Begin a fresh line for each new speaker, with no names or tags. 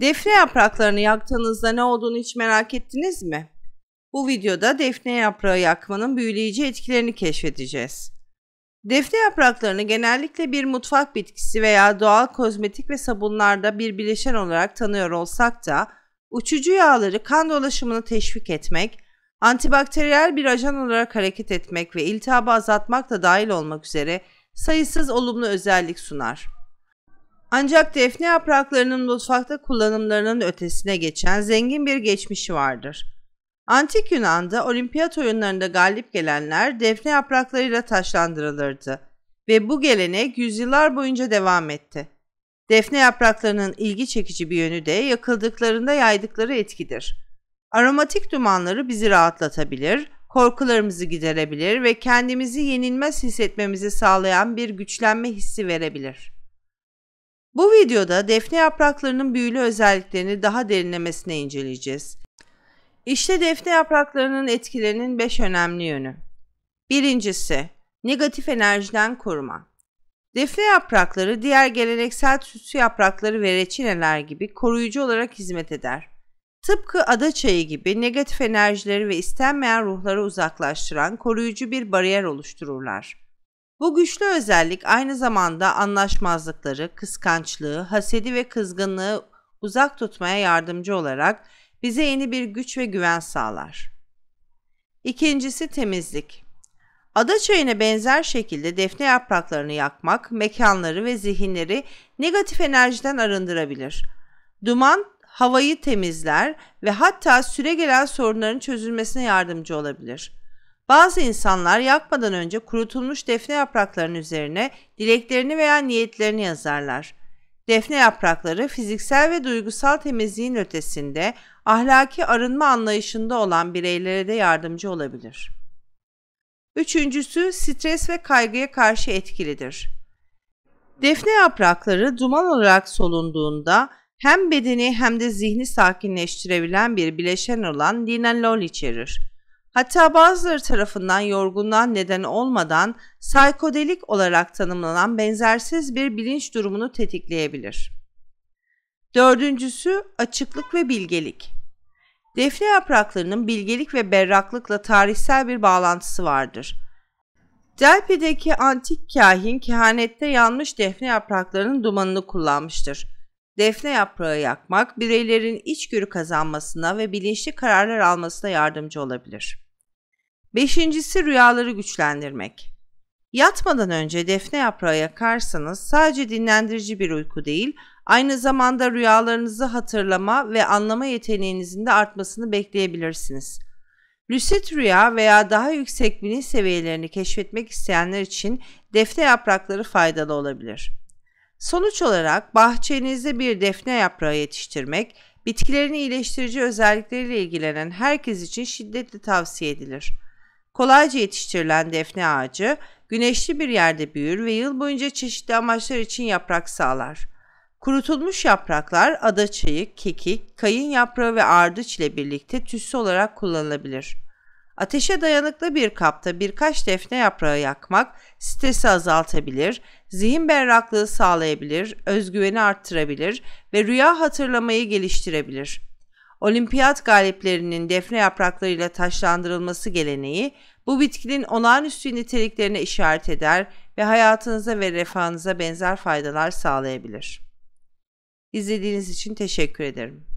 Defne yapraklarını yaktığınızda ne olduğunu hiç merak ettiniz mi? Bu videoda defne yaprağı yakmanın büyüleyici etkilerini keşfedeceğiz. Defne yapraklarını genellikle bir mutfak bitkisi veya doğal kozmetik ve sabunlarda bir bileşen olarak tanıyor olsak da uçucu yağları kan dolaşımını teşvik etmek, antibakteriyel bir ajan olarak hareket etmek ve iltihabı azaltmak da dahil olmak üzere sayısız olumlu özellik sunar. Ancak defne yapraklarının mutfakta kullanımlarının ötesine geçen zengin bir geçmişi vardır. Antik Yunan'da olimpiyat oyunlarında galip gelenler defne yapraklarıyla taşlandırılırdı ve bu gelenek yüzyıllar boyunca devam etti. Defne yapraklarının ilgi çekici bir yönü de yakıldıklarında yaydıkları etkidir. Aromatik dumanları bizi rahatlatabilir, korkularımızı giderebilir ve kendimizi yenilmez hissetmemizi sağlayan bir güçlenme hissi verebilir.'' Bu videoda defne yapraklarının büyülü özelliklerini daha derinlemesine inceleyeceğiz. İşte defne yapraklarının etkilerinin 5 önemli yönü. Birincisi, negatif enerjiden koruma. Defne yaprakları diğer geleneksel süslü yaprakları ve reçineler gibi koruyucu olarak hizmet eder. Tıpkı ada çayı gibi negatif enerjileri ve istenmeyen ruhları uzaklaştıran koruyucu bir bariyer oluştururlar. Bu güçlü özellik aynı zamanda anlaşmazlıkları, kıskançlığı, hasedi ve kızgınlığı uzak tutmaya yardımcı olarak bize yeni bir güç ve güven sağlar. İkincisi temizlik. Ada çayına benzer şekilde defne yapraklarını yakmak mekanları ve zihinleri negatif enerjiden arındırabilir. Duman havayı temizler ve hatta süre sorunların çözülmesine yardımcı olabilir.'' Bazı insanlar yakmadan önce kurutulmuş defne yapraklarının üzerine dileklerini veya niyetlerini yazarlar. Defne yaprakları fiziksel ve duygusal temizliğin ötesinde ahlaki arınma anlayışında olan bireylere de yardımcı olabilir. Üçüncüsü stres ve kaygıya karşı etkilidir. Defne yaprakları duman olarak solunduğunda hem bedeni hem de zihni sakinleştirebilen bir bileşen olan linalol içerir. Hatta bazıları tarafından yorgunluğa neden olmadan psikodelik olarak tanımlanan benzersiz bir bilinç durumunu tetikleyebilir. Dördüncüsü açıklık ve bilgelik. Defne yapraklarının bilgelik ve berraklıkla tarihsel bir bağlantısı vardır. Delpi'deki antik kahin kehanette yanmış defne yapraklarının dumanını kullanmıştır. Defne yaprağı yakmak bireylerin içgörü kazanmasına ve bilinçli kararlar almasına yardımcı olabilir. Beşincisi rüyaları güçlendirmek. Yatmadan önce defne yaprağı yakarsanız sadece dinlendirici bir uyku değil, aynı zamanda rüyalarınızı hatırlama ve anlama yeteneğinizin de artmasını bekleyebilirsiniz. Lucid rüya veya daha yüksek bilinç seviyelerini keşfetmek isteyenler için defne yaprakları faydalı olabilir. Sonuç olarak bahçenizde bir defne yaprağı yetiştirmek, bitkilerin iyileştirici özellikleriyle ilgilenen herkes için şiddetle tavsiye edilir. Kolayca yetiştirilen defne ağacı güneşli bir yerde büyür ve yıl boyunca çeşitli amaçlar için yaprak sağlar. Kurutulmuş yapraklar ada çayı, kekik, kayın yaprağı ve ardıç ile birlikte tütsü olarak kullanılabilir. Ateşe dayanıklı bir kapta birkaç defne yaprağı yakmak stresi azaltabilir, zihin berraklığı sağlayabilir, özgüveni arttırabilir ve rüya hatırlamayı geliştirebilir.'' olimpiyat galiplerinin defne yapraklarıyla taşlandırılması geleneği bu bitkinin olağanüstü niteliklerine işaret eder ve hayatınıza ve refahınıza benzer faydalar sağlayabilir. İzlediğiniz için teşekkür ederim.